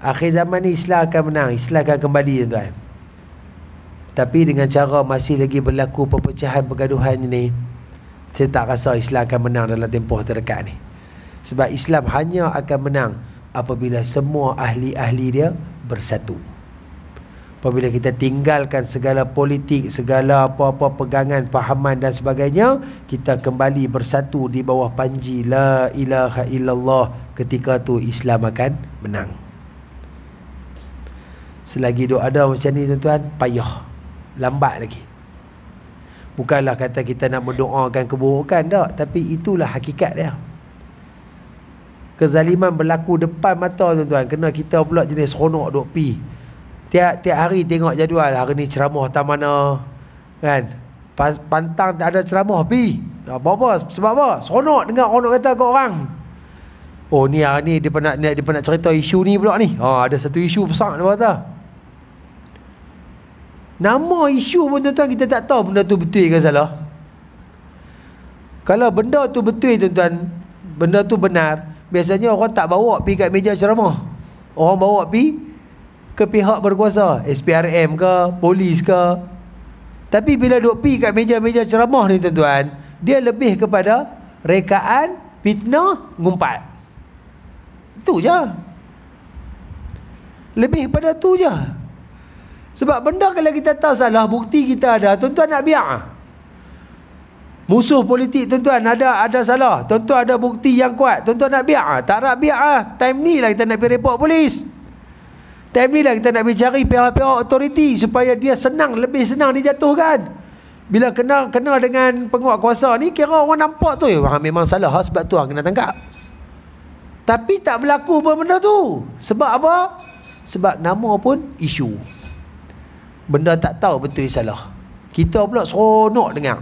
akhir zaman ni Islam akan menang Islam akan kembali tuan-tuan tapi dengan cara masih lagi berlaku perpecahan pergaduhan ni saya tak rasa Islam akan menang dalam tempoh terdekat ni. Sebab Islam hanya akan menang apabila semua ahli-ahli dia bersatu. Apabila kita tinggalkan segala politik, segala apa-apa pegangan, fahaman dan sebagainya, kita kembali bersatu di bawah panji La ilaha illallah. Ketika tu Islam akan menang. Selagi doa ada macam ni tuan-tuan, payah. Lambat lagi. Bukanlah kata kita nak mendoakan keburukan tak Tapi itulah hakikat dia Kezaliman berlaku depan mata tuan-tuan Kena kita pula jenis seronok duk pi Tiap-tiap hari tengok jadual Hari ni ceramah tak mana Kan Pantang tak ada ceramah pi apa-apa Sebab apa Seronok dengar seronok kata kat orang Oh ni hari ni dia pernah dia nak cerita isu ni pula ni oh, Ada satu isu besar dia kata Nama isu pun tuan-tuan kita tak tahu benda tu betul ke salah. Kalau benda tu betul tuan-tuan, benda tu benar, biasanya orang tak bawa pi kat meja ceramah. Orang bawa pi ke pihak berkuasa, SPRM ke, polis ke. Tapi bila duk pi kat meja-meja ceramah ni tuan-tuan, dia lebih kepada rekaan fitnah ngumpat. Itu je. Lebih pada tu je. Sebab benda kalau kita tahu salah, bukti kita ada, tuan-tuan nak biar. Musuh politik tuan-tuan ada ada salah. Tuan-tuan ada bukti yang kuat. Tuan-tuan nak biar Tak nak biar ah. Time ni lah kita nak pergi report polis. Time ni lah kita nak pergi cari pihak-pihak autoriti supaya dia senang lebih senang dijatuhkan. Bila kena kena dengan penguat kuasa ni kira orang nampak tu ya memang salah ha, sebab tu ah, kena tangkap. Tapi tak berlaku apa benda tu. Sebab apa? Sebab nama pun isu benda tak tahu betul salah kita pula seronok dengar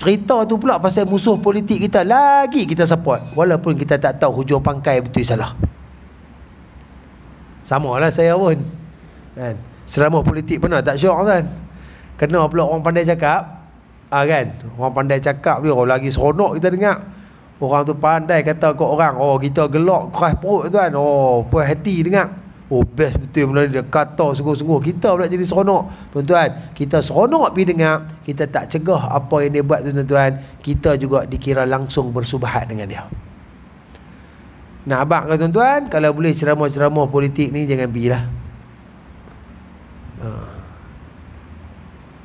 cerita tu pula pasal musuh politik kita lagi kita support walaupun kita tak tahu hujung pangkai betul salah Sama lah saya pun kan selama politik pernah tak syok kan kena pula orang pandai cakap ah kan orang pandai cakap ni orang lagi seronok kita dengar orang tu pandai kata kat orang oh kita gelak keras perut tuan oh puas hati dengar Oh best betul benda dia kata sungguh-sungguh Kita pula jadi seronok Tuan-tuan Kita seronok pergi dengar Kita tak cegah apa yang dia buat tuan-tuan Kita juga dikira langsung bersubahat dengan dia Nak abang ke tuan-tuan Kalau boleh ceramah-ceramah politik ni jangan pergi lah ha.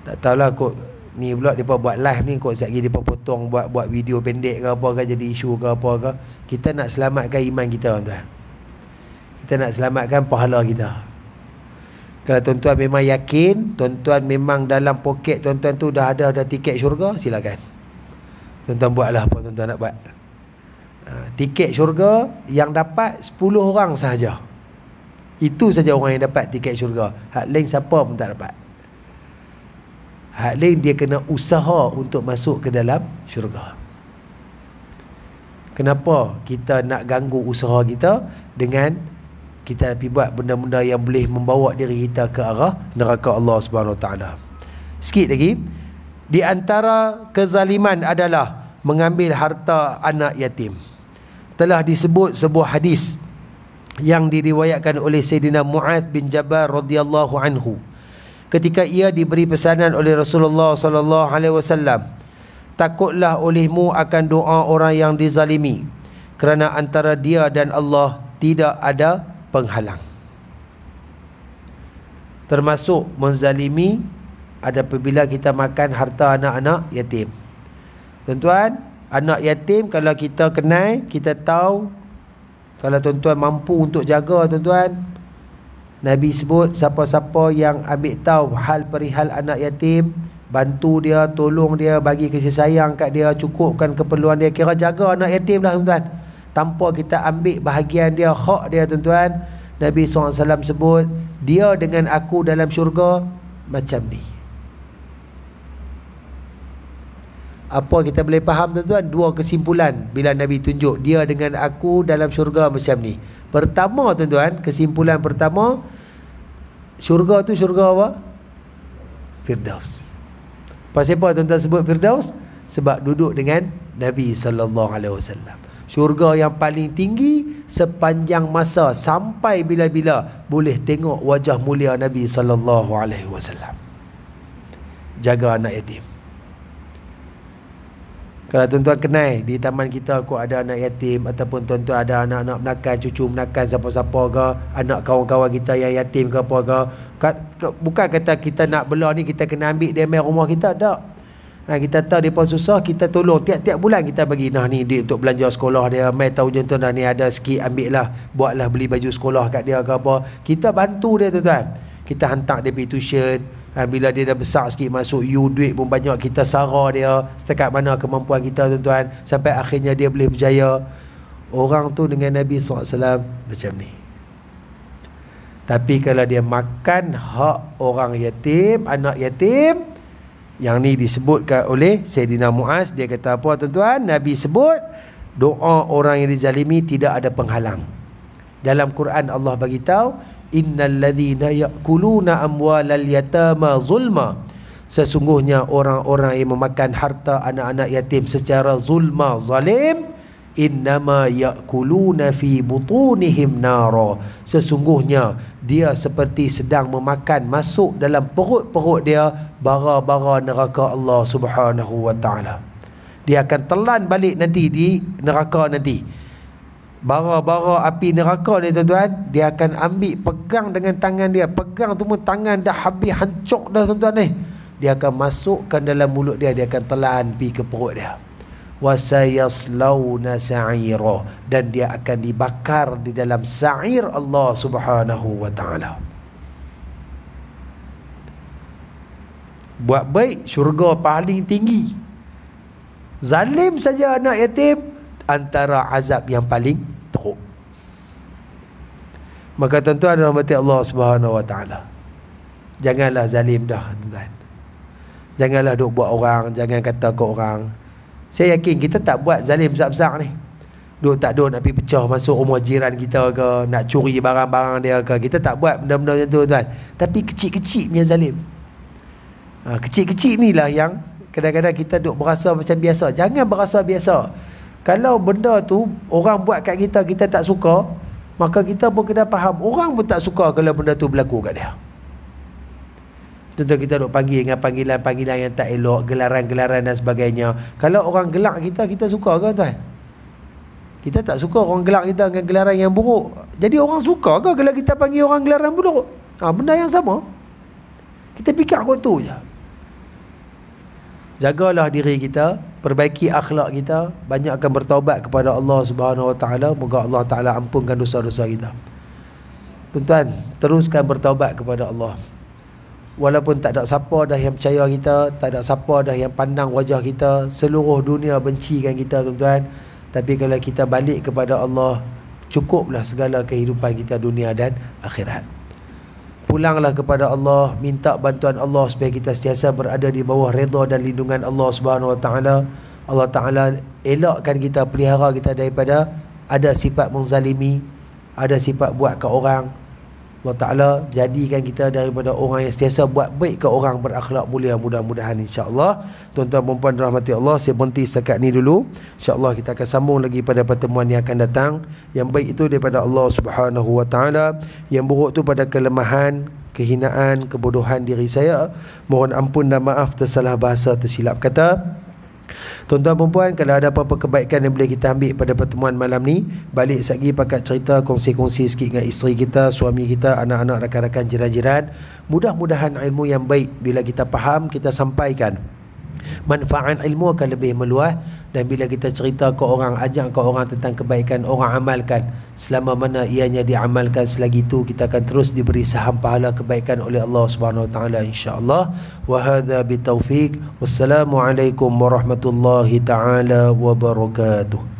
Tak tahulah kot Ni pula dia buat live ni kot Sekejap lagi dia potong buat buat video pendek ke apa ke Jadi isu ke apa ke Kita nak selamatkan iman kita tuan-tuan kita nak selamatkan pahala kita kalau tuan-tuan memang yakin tuan-tuan memang dalam poket tuan-tuan tu dah ada ada tiket syurga silakan tuan-tuan buatlah apa tuan-tuan nak buat ha, tiket syurga yang dapat 10 orang sahaja itu saja orang yang dapat tiket syurga hak lain siapa pun tak dapat hak lain dia kena usaha untuk masuk ke dalam syurga kenapa kita nak ganggu usaha kita dengan kita pergi buat benda-benda yang boleh membawa diri kita ke arah neraka Allah Subhanahu taala. Sikit lagi, di antara kezaliman adalah mengambil harta anak yatim. Telah disebut sebuah hadis yang diriwayatkan oleh Sayyidina Muaz bin Jabal radhiyallahu anhu ketika ia diberi pesanan oleh Rasulullah sallallahu alaihi wasallam takutlah olehmu akan doa orang yang dizalimi kerana antara dia dan Allah tidak ada penghalang termasuk menzalimi ada apabila kita makan harta anak-anak yatim tuan-tuan anak yatim kalau kita kenai kita tahu kalau tuan-tuan mampu untuk jaga tuan-tuan Nabi sebut siapa-siapa yang ambil tahu hal perihal anak yatim Bantu dia, tolong dia, bagi kasih sayang kat dia Cukupkan keperluan dia Kira jaga anak yatim lah tuan-tuan tanpa kita ambil bahagian dia hak dia tuan-tuan Nabi SAW sebut dia dengan aku dalam syurga macam ni apa kita boleh faham tuan-tuan dua kesimpulan bila Nabi tunjuk dia dengan aku dalam syurga macam ni pertama tuan-tuan kesimpulan pertama syurga tu syurga apa Firdaus Pasal apa tuan-tuan sebut Firdaus? Sebab duduk dengan Nabi saw. Syurga yang paling tinggi sepanjang masa sampai bila-bila boleh tengok wajah mulia Nabi sallallahu alaihi wasallam. Jaga anak yatim. Kalau tuan-tuan kenal di taman kita aku ada anak yatim ataupun tuan-tuan ada anak-anak menakan, cucu menakan siapa-siapa ke, anak kawan-kawan kita yang yatim ke apa ke, bukan kata kita nak bela ni kita kena ambil dia main rumah kita, tak. Ha, kita tahu dia pun susah kita tolong tiap-tiap bulan kita bagi nah ni dia untuk belanja sekolah dia mai tahu je tuan ni ada sikit ambil lah buatlah beli baju sekolah kat dia ke apa kita bantu dia tu tuan kita hantar dia pergi tuition ha, bila dia dah besar sikit masuk you duit pun banyak kita sara dia setakat mana kemampuan kita tu tuan sampai akhirnya dia boleh berjaya orang tu dengan Nabi SAW macam ni tapi kalau dia makan hak orang yatim anak yatim yang ni disebutkan oleh Sayyidina Muaz Dia kata apa tuan-tuan Nabi sebut Doa orang yang dizalimi tidak ada penghalang Dalam Quran Allah beritahu tahu Innal ladhina ya'kuluna amwalal yatama zulma Sesungguhnya orang-orang yang memakan harta anak-anak yatim secara zulma zalim innama ya'kuluna fi butunihim nara sesungguhnya dia seperti sedang memakan masuk dalam perut-perut dia bara-bara neraka Allah Subhanahu wa taala dia akan telan balik nanti di neraka nanti bara-bara api neraka ni tuan-tuan dia akan ambil pegang dengan tangan dia pegang tu tangan dah habis hancur dah tuan-tuan ni dia akan masukkan dalam mulut dia dia akan telan pergi ke perut dia wasayaslawna sairah dan dia akan dibakar di dalam sa'ir Allah Subhanahu wa taala. Buat baik syurga paling tinggi. Zalim saja anak yatim antara azab yang paling teruk. Maka tentu ada dan hadirin Allah Subhanahu wa taala. Janganlah zalim dah tuan-tuan. Janganlah duk buat orang, jangan kata ke orang. Saya yakin kita tak buat zalim zab-zab ni Duk tak duk nak pergi pecah masuk rumah jiran kita ke Nak curi barang-barang dia ke Kita tak buat benda-benda macam tu tuan Tapi kecil-kecil punya zalim ha, Kecil-kecil ni lah yang Kadang-kadang kita duk berasa macam biasa Jangan berasa biasa Kalau benda tu orang buat kat kita Kita tak suka Maka kita pun kena faham Orang pun tak suka kalau benda tu berlaku kat dia Tentu kita duk panggil dengan panggilan-panggilan yang tak elok Gelaran-gelaran dan sebagainya Kalau orang gelak kita, kita suka ke tuan? Kita tak suka orang gelak kita dengan gelaran yang buruk Jadi orang suka ke kalau kita panggil orang gelaran buruk? Ha, benda yang sama Kita fikir kot tu je Jagalah diri kita Perbaiki akhlak kita Banyak akan bertaubat kepada Allah Subhanahu Wa Moga Allah Ta'ala ampunkan dosa-dosa kita Tuan-tuan, teruskan bertaubat kepada Allah. Walaupun tak ada siapa dah yang percaya kita Tak ada siapa dah yang pandang wajah kita Seluruh dunia bencikan kita tuan-tuan Tapi kalau kita balik kepada Allah Cukuplah segala kehidupan kita dunia dan akhirat Pulanglah kepada Allah Minta bantuan Allah Supaya kita sentiasa berada di bawah reda dan lindungan Allah Subhanahu Wa Taala. Allah Ta'ala elakkan kita, pelihara kita daripada Ada sifat menzalimi Ada sifat buat ke orang Allah Ta'ala jadikan kita daripada orang yang setiasa buat baik ke orang berakhlak mulia mudah-mudahan insyaAllah. Tuan-tuan perempuan rahmati Allah, saya berhenti setakat ni dulu. InsyaAllah kita akan sambung lagi pada pertemuan yang akan datang. Yang baik itu daripada Allah Subhanahu Wa Ta'ala. Yang buruk itu pada kelemahan, kehinaan, kebodohan diri saya. Mohon ampun dan maaf tersalah bahasa tersilap kata. Tuan-tuan perempuan Kalau ada apa-apa kebaikan yang boleh kita ambil pada pertemuan malam ni Balik lagi pakat cerita Kongsi-kongsi sikit dengan isteri kita Suami kita Anak-anak rakan-rakan jiran-jiran Mudah-mudahan ilmu yang baik Bila kita faham Kita sampaikan manfaat ilmu akan lebih meluas dan bila kita cerita ke orang ajak ke orang tentang kebaikan orang amalkan selama mana ianya diamalkan selagi itu kita akan terus diberi saham pahala kebaikan oleh Allah Subhanahu wa taala insyaallah wa hadza bi Wassalamualaikum warahmatullahi taala wabarakatuh